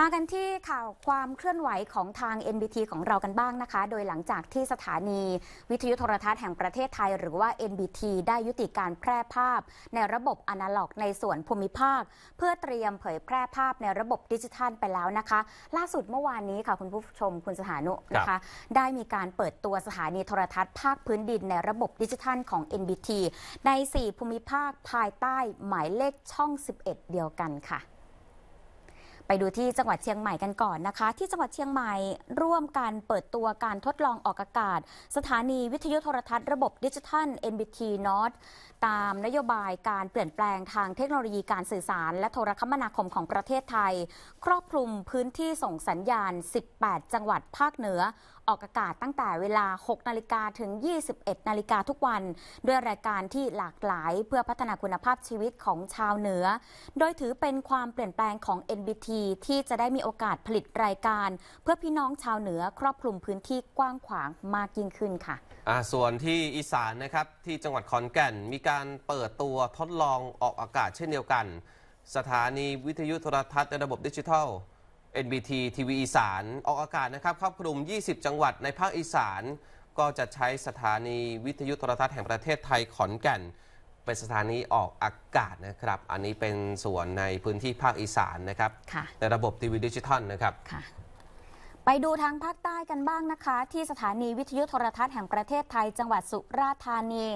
มากันที่ข่าวความเคลื่อนไหวของทาง NBT ของเรากันบ้างนะคะ โดยหลังจากที่สถานีวิทยุโทรทัศน์แห่งประเทศไทยหรือว่า NBT ได้ยุติการแพร่ภาพในระบบอนาล็อก ในส่วนภูมิภาค เพื่อเตรียมเผยแพร่ภาพในระบบดิจิทัลไปแล้วนะคะ ล่าสุดเมื่อวานนี้ค่ะคุณผู้ชมคุณสถานุนะคะ ได้มีการเปิดตัวสถานีโทรทัศน์ภาคพื้นดินในระบบดิจิทัลของ NBT ใน 4 ภูมิภาคภายใต้หมายเลขช่อง 11 เดียวกันค่ะไปดูที่จังหวัดเชียงใหม่กันก่อนนะคะ ที่จังหวัดเชียงใหม่ ร่วมกันเปิดตัวการทดลองออกอากาศ สถานีวิทยุโทรทัศน์ระบบดิจิทัล NBT n o t ตามนโยบายการเปลี่ยนแปลงทางเทคโนโลยีการสื่อสารและโทรคมนาคมของประเทศไทย ครอบคลุมพื้นที่ส่งสัญญาณ 18 จังหวัดภาคเหนือ ออกอากาศตั้งแต่เวลา 6 นาฬิกาถึง 21 นาฬิกาทุกวัน ด้วยรายการที่หลากหลายเพื่อพัฒนาคุณภาพชีวิตของชาวเหนือโดยถือเป็นความเปลี่ยนแปลงของ NBT ทีที่จะได้มีโอกาสผลิตรายการ เพื่อพี่น้องชาวเหนือครอบคลุมพื้นที่กว้างขวางมากยิ่งขึ้นค่ะอ่าส่วนที่อีสานนะครับที่จังหวัดขอนแก่น มีการเปิดตัวทดลองออกอากาศเช่นเดียวกัน สถานีวิทยุโทรทัศน์ในระบบดิจิทัล NBT ทีวีอีสานออกอากาศนะครับครอบคลุม 20 จังหวัดในภาคอีสาน ก็จะใช้สถานีวิทยุโทรทัศน์แห่งประเทศไทยขอนแก่นเป็นสถานีออกอากาศนะครับ อันนี้เป็นส่วนในพื้นที่ภาคอีสานนะครับ ในระบบทีวีดิจิทัลนะครับ ไปดูทางภาคใต้กันบ้างนะคะ ที่สถานีวิทยุโทรทัศน์แห่งประเทศไทย จังหวัดสุราษฎร์ธานี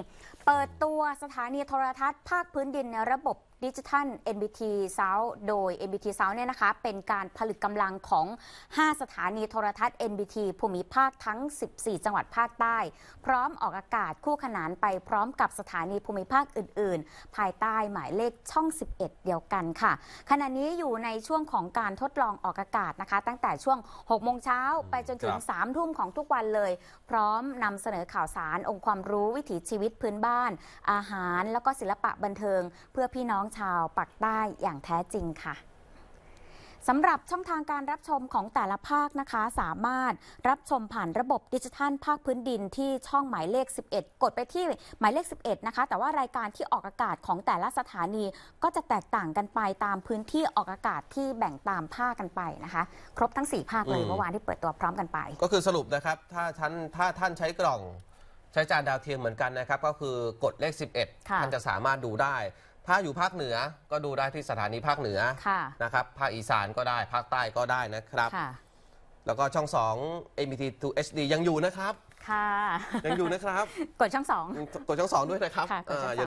เปิดตัวสถานีโทรทัศน์ภาคพื้นดินในระบบดิจิทัล NBT South โดย NBT South เนี่ยนะคะเป็นการผลึกกำลังของ 5 สถานีโทรทัศน์ NBT ภูมิภาคทั้ง 14 จังหวัดภาคใต้ พร้อมออกอากาศคู่ขนานไปพร้อมกับสถานีภูมิภาคอื่นๆ ภายใต้หมายเลขช่อง 11 เดียวกันค่ะ ขณะนี้อยู่ในช่วงของการทดลองออกอากาศนะคะ ตั้งแต่ช่วง6โมงเช้าไปจนถึง3ทุ่มของทุกวันเลย พร้อมนำเสนอข่าวสารองค์ความรู้วิถีชีวิตพื้นบ้าน้านอาหารแล้วก็ศิลปะบันเทิงเพื่อพี่น้องชาวปักใต้อย่างแท้จริงค่ะสำหรับช่องทางการรับชมของแต่ละภาคนะคะสามารถรับชมผ่านระบบดิจิทัลภาคพื้นดินที่ช่องหมายเลข 11 กดไปที่หมายเลข 11 นะคะ แต่ว่ารายการที่ออกอากาศของแต่ละสถานีก็จะแตกต่างกันไปตามพื้นที่ออกอากาศที่แบ่งตามภาคกันไปนะคะ ครบทั้ง4ภาคเลยเมื่อวานที่เปิดตัวพร้อมกันไป ก็คือสรุปนะครับถ้าท่านถ้าท่านใช้กล่องใช้จานดาวเทียมเหมือนกันนะครับก็คือกดเลข 11 ท่านจะสามารถดูได้ ถ้าอยู่ภาคเหนือก็ดูได้ที่สถานีภาคเหนือนะครับภาคอีสานก็ได้ภาคใต้ก็ได้นะครับ แล้วก็ช่อง2 MT 2 HD ยังอยู่นะครับ ค่ะยังอยู่นะครับกดช่องสองกดช่อง 2 ด้วยนะครับค่ะ